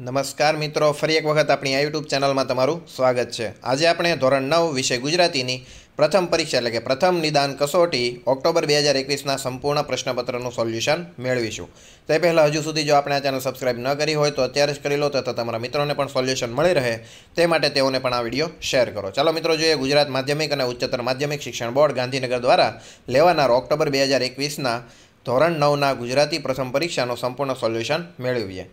નમસ્કાર મિત્રો ફરી એક વખત આપણી આ યુટ્યુબ ચેનલમાં તમારું સ્વાગત છે આજે આપણે ધોરણ નવ વિષય ગુજરાતીની પ્રથમ પરીક્ષા એટલે કે પ્રથમ નિદાન કસોટી ઓક્ટોબર બે હજાર એકવીસના સંપૂર્ણ પ્રશ્નપત્રનું સોલ્યુશન મેળવીશું તે પહેલાં હજુ સુધી જો આપણે આ ચેનલ સબસ્ક્રાઈબ ન કરી હોય તો અત્યારે જ કરી લો તથા તમારા મિત્રોને પણ સોલ્યુશન મળી રહે તે માટે તેઓને પણ આ વિડીયો શેર કરો ચાલો મિત્રો જોઈએ ગુજરાત માધ્યમિક અને ઉચ્ચતર માધ્યમિક શિક્ષણ બોર્ડ ગાંધીનગર દ્વારા લેવાનાર ઓક્ટોબર બે હજાર એકવીસના ધોરણ નવના ગુજરાતી પ્રથમ પરીક્ષાનું સંપૂર્ણ સોલ્યુશન મેળવીએ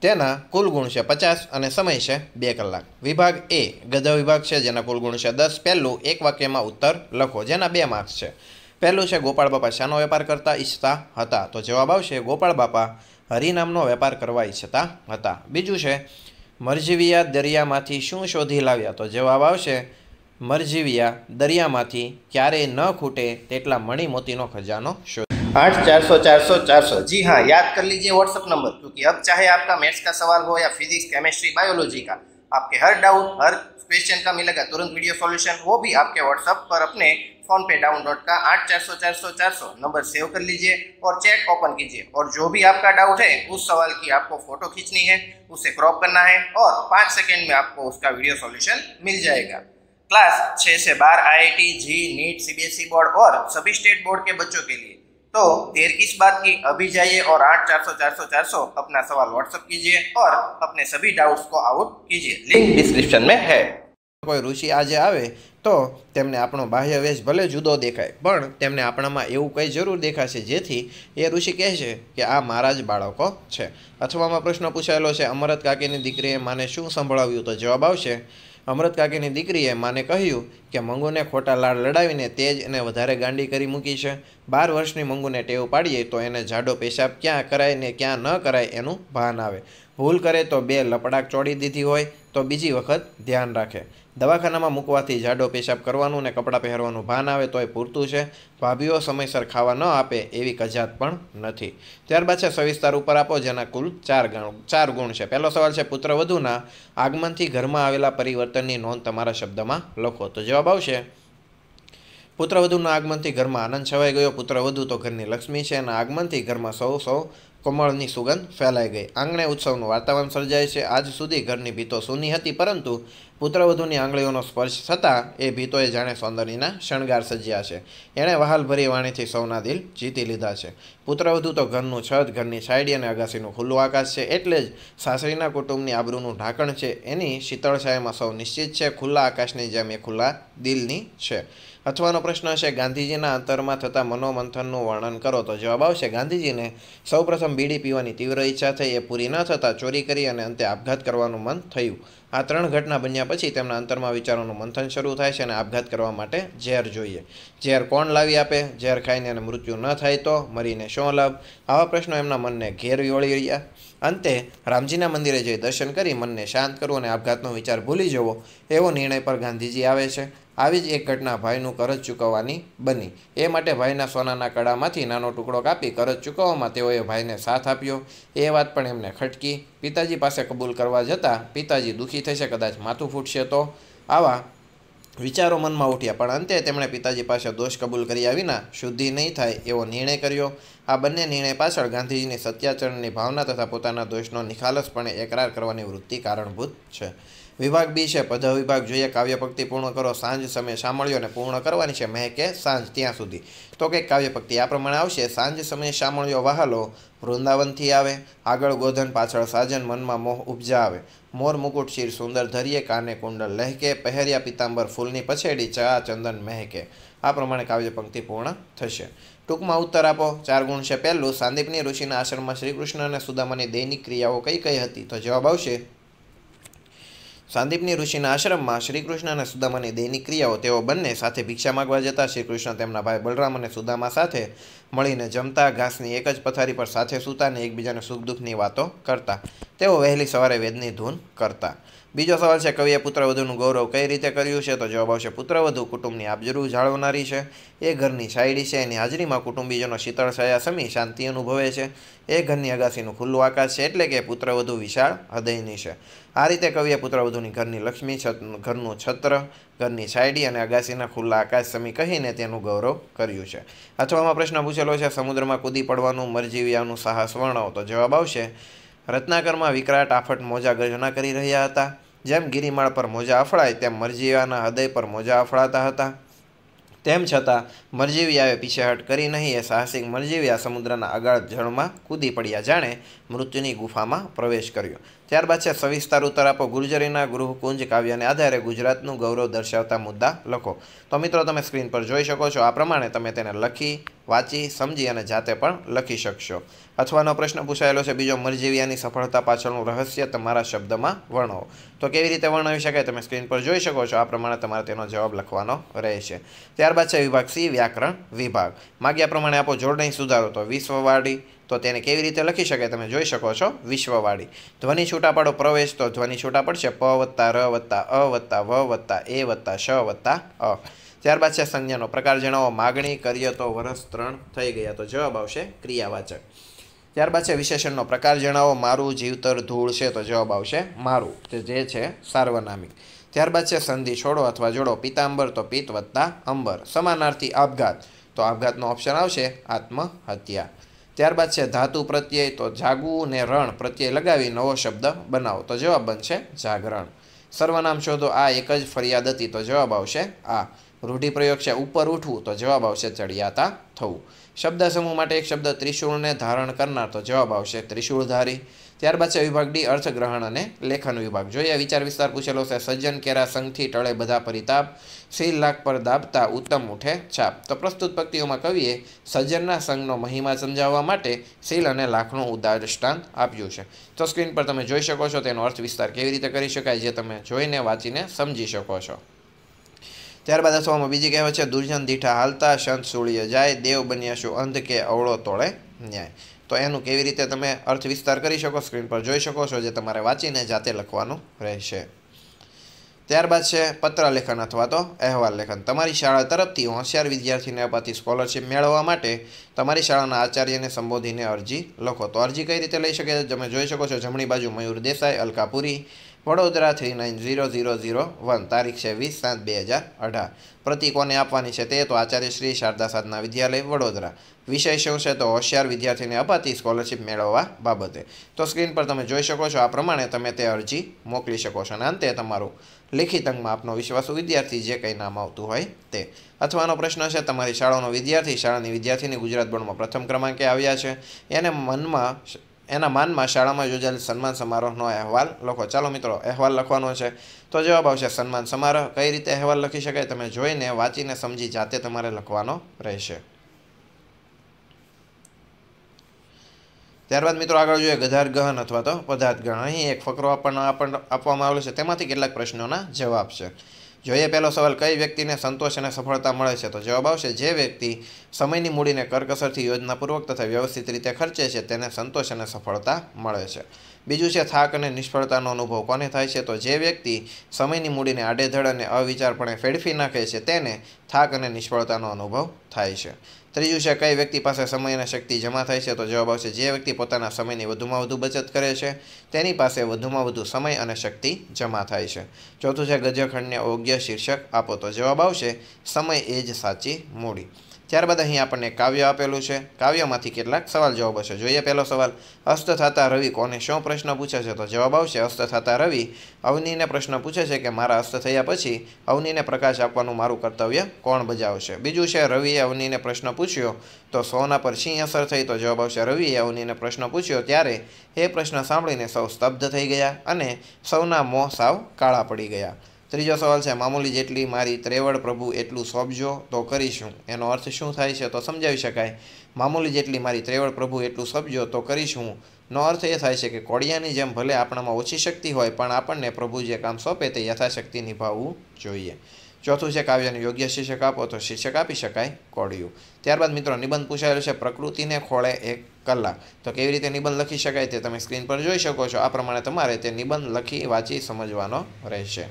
તેના કુલ ગુણ છે પચાસ અને સમય છે બે કલાક વિભાગ એ ગદ્ય વિભાગ છે જેના કુલ ગુણ છે દસ પહેલું એક વાક્યમાં ઉત્તર લખો જેના બે માર્ક્સ છે પહેલું છે ગોપાળ બાપા શાનો વેપાર કરતા ઈચ્છતા હતા તો જવાબ આવશે ગોપાળ બાપા હરિનામનો વેપાર કરવા ઈચ્છતા હતા બીજું છે મરજીવિયા દરિયામાંથી શું શોધી લાવ્યા તો જવાબ આવશે મરજીવિયા દરિયામાંથી ક્યારેય ન ખૂટે તેટલા મણી મોતીનો ખજાનો શોધ आठ चार सौ चार सौ चार सौ जी हाँ याद कर लीजिए व्हाट्सअप नंबर क्योंकि अब चाहे आपका मैथ्स का सवाल हो या फिजिक्स केमिस्ट्री बायोलॉजी का आपके हर डाउट हर क्वेश्चन का मिलेगा तुरंत वीडियो सॉल्यूशन वो भी आपके व्हाट्सअप पर अपने फ़ोन पे डाउनलोड का आठ चार सौ चार सौ चार सौ नंबर सेव कर लीजिए और चैट ओपन कीजिए और जो भी आपका डाउट है उस सवाल की आपको फ़ोटो खींचनी है उसे क्रॉप करना है और पाँच सेकेंड में आपको उसका वीडियो सॉल्यूशन मिल जाएगा क्लास छः से बारह टी जी NEET C B S E board और सभी स्टेट बोर्ड के बच्चों के लिए तो देर किस बात की अभी जाइए और आठ चार सौ चार सौ चार सौ अपना सवाल व्हाट्सअप कीजिए और अपने सभी डाउट्स को आउट कीजिए लिंक डिस्क्रिप्शन में है કોઈ ઋષિ આજે આવે તો તેમને આપણો બાહ્ય વેશ ભલે જુદો દેખાય પણ તેમને આપણામાં એવું કંઈ જરૂર દેખાશે જેથી એ ઋષિ કહે છે કે આ મારા જ બાળકો છે અથવામાં પ્રશ્ન પૂછાયેલો છે અમરત કાકીની દીકરીએ માને શું સંભળાવ્યું તો જવાબ આવશે અમૃત કાકીની દીકરીએ માને કહ્યું કે મંગુને ખોટા લાડ લડાવીને તે જ એને વધારે ગાંડી કરી મૂકી છે બાર વર્ષની મંગુને ટેવ પાડીએ તો એને જાડો પેશાબ ક્યાં કરાય ને ક્યાં ન કરાય એનું ભાન આવે ભૂલ કરે તો બે લપડાક ચોડી દીધી હોય તો બીજી વખત ધ્યાન રાખે દવાખાનામાં મૂકવાથી જાડો પેશાબ કરવાનું ને કપડાં પહેરવાનું ભાન આવે તોય પૂરતું છે ભાભીઓ સમયસર ખાવા ન આપે એવી કજાત પણ નથી ત્યારબાદ છે સવિસ્તાર ઉપર આપો જેના કુલ ચાર ગણ ચાર ગુણ છે પહેલો સવાલ છે પુત્ર વધુના આગમનથી ઘરમાં આવેલા પરિવર્તનની નોંધ તમારા શબ્દમાં લખો તો જવાબ આવશે પુત્રવધુના આગમનથી ઘરમાં આનંદ છવાઈ ગયો પુત્રવધુ તો ઘરની લક્ષ્મી છે અને આગમનથી ઘરમાં સૌ સૌ કમળની સુગંધ ફેલાઈ ગઈ આંગણે ઉત્સવનું વાતાવરણ સર્જાય છે આજ સુધી ઘરની ભીતો સૂની હતી પરંતુ પુત્રવધુની આંગળીઓનો સ્પર્શ થતાં એ ભીતોએ જાણે સૌંદર્યના શણગાર સજ્યા છે એણે વહાલભરી વાણીથી સૌના દિલ જીતી લીધા છે પુત્રવધુ તો ઘરનું છત ઘરની સાયડી અને અગાસીનું ખુલ્લું આકાશ છે એટલે જ સાસરીના કુટુંબની આબરૂનું ઢાંકણ છે એની શીતળ છાયામાં સૌ નિશ્ચિત છે ખુલ્લા આકાશની જેમ એ ખુલ્લા દિલની છે અથવાનો પ્રશ્ન હશે ગાંધીજીના અંતરમાં થતા મનોમંથનનું વર્ણન કરો તો જવાબ આવશે ગાંધીજીને સૌપ્રથમ બીડી પીવાની તીવ્ર ઈચ્છા થઈ એ પૂરી ન થતાં ચોરી કરી અને અંતે આપઘાત કરવાનું મન થયું આ ત્રણ ઘટના બન્યા પછી તેમના અંતરમાં વિચારોનું મંથન શરૂ થાય છે અને આપઘાત કરવા માટે ઝેર જોઈએ ઝેર કોણ લાવી આપે ઝેર ખાઈને એને મૃત્યુ ન થાય તો મરીને શું લાભ આવા પ્રશ્નો એમના મનને ઘેર વળી રહ્યા અંતે રામજીના મંદિરે જઈ દર્શન કરી મનને શાંત કરવું અને આપઘાતનો વિચાર ભૂલી જવો એવો નિર્ણય પર ગાંધીજી આવે છે આવી જ એક ઘટના ભાઈનું કરજ ચૂકવવાની બની એ માટે ભાઈના સોનાના કડામાંથી નાનો ટુકડો કાપી કરજ ચૂકવવામાં તેઓએ ભાઈને સાથ આપ્યો એ વાત પણ એમને ખટકી પિતાજી પાસે કબૂલ કરવા જતાં પિતાજી દુઃખી થશે કદાચ માથું ફૂટશે તો આવા વિચારો મનમાં ઉઠ્યા પણ અંતે તેમણે પિતાજી પાસે દોષ કબૂલ કર્યા વિના શુદ્ધિ નહીં થાય એવો નિર્ણય કર્યો આ બંને નિર્ણય પાછળ ગાંધીજીની સત્યાચરણની ભાવના તથા પોતાના દોષનો નિખાલસપણે એકરાર કરવાની વૃત્તિ કારણભૂત છે વિભાગ બી છે પદ વિભાગ જોઈએ કાવ્યપક્તિ પૂર્ણ કરો સાંજ સમયે શામળીઓને પૂર્ણ કરવાની છે મહેકે સાંજ ત્યાં સુધી તો કે કાવ્યપંક્તિ આ પ્રમાણે આવશે સાંજ સમયે શામળીઓ વહાલો વૃંદાવનથી આવે આગળ ગોધન પાછળ સાજન મનમાં મોહ ઉપજા આવે મોર મુકુટ શિર સુંદર ધરીએ કાને કુંડલ લહેકે પહેર્યા પિતાંબર ફૂલની પછેડી ચા ચંદન મહેકે આ પ્રમાણે કાવ્ય પૂર્ણ થશે ટૂંકમાં ઉત્તર આપો ચાર ગુણ છે પહેલું સાંદીપની ઋષિના આશ્રમમાં શ્રીકૃષ્ણ અને સુદામાની દૈનિક ક્રિયાઓ કઈ કઈ હતી તો જવાબ આવશે સંદીપની ઋષિના આશ્રમમાં શ્રીકૃષ્ણ અને સુદામાની દૈનિક ક્રિયાઓ તેઓ બંને સાથે ભિક્ષા માગવા જતા શ્રીકૃષ્ણ તેમના ભાઈ બલરામ અને સુદામા સાથે મળીને જમતા ઘાસની એક જ પથારી પર સાથે સૂતા અને એકબીજાને સુખ દુઃખની વાતો કરતા તેઓ વહેલી સવારે વેદની ધૂન કરતા બીજો સવાલ છે કવિએ પુત્રવધુનું ગૌરવ કઈ રીતે કર્યું છે તો જવાબ આવશે પુત્રવધુ કુટુંબની આબજરૂ જાળવનારી છે એ ઘરની શાયડી છે એની હાજરીમાં કુટુંબીજનો શીતળ છાયા સમી શાંતિ અનુભવે છે એ ઘરની અગાસીનું ખુલ્લું આકાશ છે એટલે કે પુત્રવધુ વિશાળ હૃદયની છે આ રીતે કવિએ પુત્રવધુની ઘરની લક્ષ્મી છત ઘરનું છત્ર ઘરની સાયડી અને અગાસીના ખુલ્લા આકાશ સમી કહીને તેનું ગૌરવ કર્યું છે અથવામાં પ્રશ્ન પૂછેલો છે સમુદ્રમાં કૂદી પડવાનું મરજીવિયાનું સાહસ વર્ણવો તો જવાબ આવશે રત્નાકરમાં વિકરાટ આફટ મોજા ગર્જના કરી રહ્યા હતા જેમ ગિરિમાળ પર મોજા અફળાય તેમ મરજીવાના હૃદય પર મોજા અફળાતા હતા તેમ છતાં મરજીવિયાએ પીછેહટ કરી નહીં એ સાહસિક મરજીવિયા સમુદ્રના અગાળ જળમાં કૂદી પડ્યા જાણે મૃત્યુની ગુફામાં પ્રવેશ કર્યો ત્યારબાદ છે સવિસ્તાર ઉત્તર આપો ગુર્જરીના ગૃહકુંજ કાવ્યને આધારે ગુજરાતનું ગૌરવ દર્શાવતા મુદ્દા લખો તો મિત્રો તમે સ્ક્રીન પર જોઈ શકો છો આ પ્રમાણે તમે તેને લખી વાંચી સમજી અને જાતે પણ લખી શકશો અથવાનો પ્રશ્ન પૂછાયેલો છે બીજો મરજીવિયાની સફળતા પાછળનું રહસ્ય તમારા શબ્દમાં વર્ણવો તો કેવી રીતે વર્ણવી શકાય તમે સ્ક્રીન પર જોઈ શકો છો આ પ્રમાણે તમારે તેનો જવાબ લખવાનો રહેશે ત્યારબાદ છે વિભાગ સી વ્યાકરણ વિભાગ માગ્યા પ્રમાણે આપો જોડણી સુધારો તો વિશ્વવાડી તો તેને કેવી રીતે લખી શકે તમે જોઈ શકો છો વિશ્વવાળી ધ્વનિ છૂટાપાડો પ્રવેશ તો ધ્વનિ છૂટા પડશે પ વત્તા ર વત્તા અ વત્તા વ વત્તા એ વત્તા શ વત્તા અ ત્યારબાદ છે સંજ્ઞાનો પ્રકાર જણાવો માગણી કરીએ તો વરસ ત્રણ થઈ ગયા તો જવાબ આવશે ક્રિયાવાચક ત્યારબાદ છે વિશેષણનો પ્રકાર જણાવો મારું જીવતર ધૂળ છે તો જવાબ આવશે મારું તે જે છે સાર્વનામિક ત્યારબાદ છે સંધિ છોડો અથવા જોડો પિતાંબર તો પિત્ત વત્તા અંબર સમાનાર્થી આપઘાત તો આપઘાતનો ઓપ્શન આવશે આત્મહત્યા ત્યારબાદ છે ધાતુ પ્રત્યય તો જાગવું ને રણ પ્રત્યય લગાવી નવો શબ્દ બનાવો તો જવાબ બનશે જાગરણ સર્વનામ શોધો આ એક જ ફરિયાદ હતી તો જવાબ આવશે આ રૂઢિપ્રયોગ છે ઉપર ઉઠવું તો જવાબ આવશે ચડિયાતા થવું શબ્દ સમૂહ માટે એક શબ્દ ત્રિશુળને ધારણ કરનાર તો જવાબ આવશે ત્રિશુળધારી ત્યારબાદ છે વિભાગ ડી અર્થગ્રહણ અને લેખન વિભાગ જોઈએ વિચાર વિસ્તાર પૂછેલો છે સજ્જન કેરા સંઘથી ટળે બધા પરિતાપ શીલ લાખ પર દાબતા ઉત્તમ ઉઠે છાપ તો પ્રસ્તુત પંક્તિઓમાં કવિએ સજ્જનના સંઘનો મહિમા સમજાવવા માટે શીલ અને લાખનું ઉદાહરષ્ટાંત આપ્યું છે તો સ્ક્રીન પર તમે જોઈ શકો છો તેનો અર્થ વિસ્તાર કેવી રીતે કરી શકાય જે તમે જોઈને વાંચીને સમજી શકો છો ત્યારબાદ અથવામાં બીજી કહેવત છે દુર્જન દીઠા હાલતા શંત સૂળીએ જાય દેવ બન્યા શું અંધ કે અવળો તોળે ન્યાય તો એનું કેવી રીતે તમે અર્થ વિસ્તાર કરી શકો સ્ક્રીન પર જોઈ શકો છો જે તમારે વાંચીને જાતે લખવાનું રહેશે ત્યારબાદ છે પત્ર લેખન અથવા તો અહેવાલ લેખન તમારી શાળા તરફથી હોશિયાર વિદ્યાર્થીને અપાતી સ્કોલરશિપ મેળવવા માટે તમારી શાળાના આચાર્યને સંબોધીને અરજી લખો તો અરજી કઈ રીતે લઈ શકે તમે જોઈ શકો છો જમણી બાજુ Mayur Desai Alkapuri Vadodara three nine zero zero zero one તારીખ છે વીસ સાત બે હજાર અઢાર પ્રતિ આપવાની છે તે તો આચાર્ય શ્રી શારદા સાધના વિદ્યાલય વડોદરા વિષય શું છે તો હોશિયાર વિદ્યાર્થીને અપાતી સ્કોલરશિપ મેળવવા બાબતે તો સ્ક્રીન પર તમે જોઈ શકો છો આ પ્રમાણે તમે તે અરજી મોકલી શકો છો અને અંતે તમારું લિખિત અંગમાં આપનો વિશ્વાસુ વિદ્યાર્થી જે કંઈ નામ આવતું હોય તે અથવાનો પ્રશ્ન છે તમારી શાળાનો વિદ્યાર્થી શાળાની વિદ્યાર્થીની ગુજરાત બોર્ડમાં પ્રથમ ક્રમાંકે આવ્યા છે એને મનમાં એના માનમાં શાળામાં યોજાયેલ સન્માન સમારોહનો અહેવાલ લખો ચાલો મિત્રો અહેવાલ લખવાનો છે તો જવાબ આવશે સન્માન સમારોહ કઈ રીતે અહેવાલ લખી શકાય તમે જોઈને વાંચીને સમજી જાતે તમારે લખવાનો રહેશે ત્યારબાદ મિત્રો આગળ જોઈએ ગધાર ગહન અથવા તો પદાર્થ ગહન અહીં એક ફકરો આપણને આપવામાં આવેલો છે તેમાંથી કેટલાક પ્રશ્નોના જવાબ છે જોઈએ પહેલો સવાલ કઈ વ્યક્તિને સંતોષ અને સફળતા મળે છે તો જવાબ આવશે જે વ્યક્તિ સમયની મૂડીને કરકસરથી યોજનાપૂર્વક તથા વ્યવસ્થિત રીતે ખર્ચે છે તેને સંતોષ અને સફળતા મળે છે બીજું છે થાક અને નિષ્ફળતાનો અનુભવ કોને થાય છે તો જે વ્યક્તિ સમયની મૂડીને આડેધડ અને અવિચારપણે ફેડફી નાખે છે તેને થાક અને નિષ્ફળતાનો અનુભવ થાય છે ત્રીજું છે કઈ વ્યક્તિ પાસે સમય અને શક્તિ જમા થાય છે તો જવાબ આવશે જે વ્યક્તિ પોતાના સમયની વધુમાં વધુ બચત કરે છે તેની પાસે વધુમાં વધુ સમય અને શક્તિ જમા થાય છે ચોથું છે ગજખંડને યોગ્ય શીર્ષક આપો તો જવાબ આવશે સમય એ જ સાચી મૂડી ત્યારબાદ અહીં આપણને કાવ્ય આપેલું છે કાવ્યમાંથી કેટલાક સવાલ જવાબ હશે જોઈએ પહેલો સવાલ અસ્ત થતા રવિ કોને શું પ્રશ્ન પૂછે છે તો જવાબ આવશે અસ્ત થતા રવિ અવનીને પ્રશ્ન પૂછે છે કે મારા અસ્ત થયા પછી અવનીને પ્રકાશ આપવાનું મારું કર્તવ્ય કોણ બજાવશે બીજું છે રવિએ અવનીને પ્રશ્ન પૂછ્યો તો સોના પર સિંહ અસર થઈ તો જવાબ આવશે રવિએ અવનીને પ્રશ્ન પૂછ્યો ત્યારે એ પ્રશ્ન સાંભળીને સૌ સ્તબ્ધ થઈ ગયા અને સૌના મોં સાવ કાળા પડી ગયા ત્રીજો સવાલ છે મામૂલી જેટલી મારી ત્રેવડ પ્રભુ એટલું સોંપજો તો કરીશું એનો અર્થ શું થાય છે તો સમજાવી શકાય મામૂલી જેટલી મારી ત્રેવડ પ્રભુ એટલું સોંપજો તો કરીશું નો અર્થ એ થાય છે કે કોડિયાની જેમ ભલે આપણામાં ઓછી શક્તિ હોય પણ આપણને પ્રભુ જે કામ સોંપે તે યથાશક્તિ નિભાવવું જોઈએ ચોથું છે કાવ્યનું યોગ્ય શિક્ષક આપો તો શિક્ષક આપી શકાય કોડિયું ત્યારબાદ મિત્રો નિબંધ પૂછાયેલો છે પ્રકૃતિને ખોળે એક કલા તો કેવી રીતે નિબંધ લખી શકાય તે તમે સ્ક્રીન પર જોઈ શકો છો આ પ્રમાણે તમારે તે નિબંધ લખી વાંચી સમજવાનો રહેશે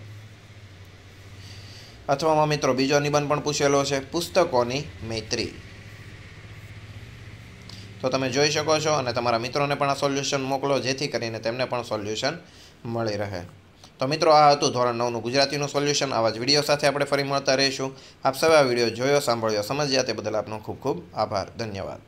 અથવામાં મિત્રો બીજો નિબંધ પણ પૂછેલો છે પુસ્તકોની મૈત્રી તો તમે જોઈ શકો છો અને તમારા મિત્રોને પણ આ સોલ્યુશન મોકલો જેથી કરીને તેમને પણ સોલ્યુશન મળી રહે તો મિત્રો આ હતું ધોરણ નવનું ગુજરાતીનું સોલ્યુશન આવા જ વિડીયો સાથે આપણે ફરી મળતા રહીશું આપ સૌ આ વિડીયો જોયો સાંભળ્યો સમજ્યા તે બદલ આપનો ખૂબ ખૂબ આભાર ધન્યવાદ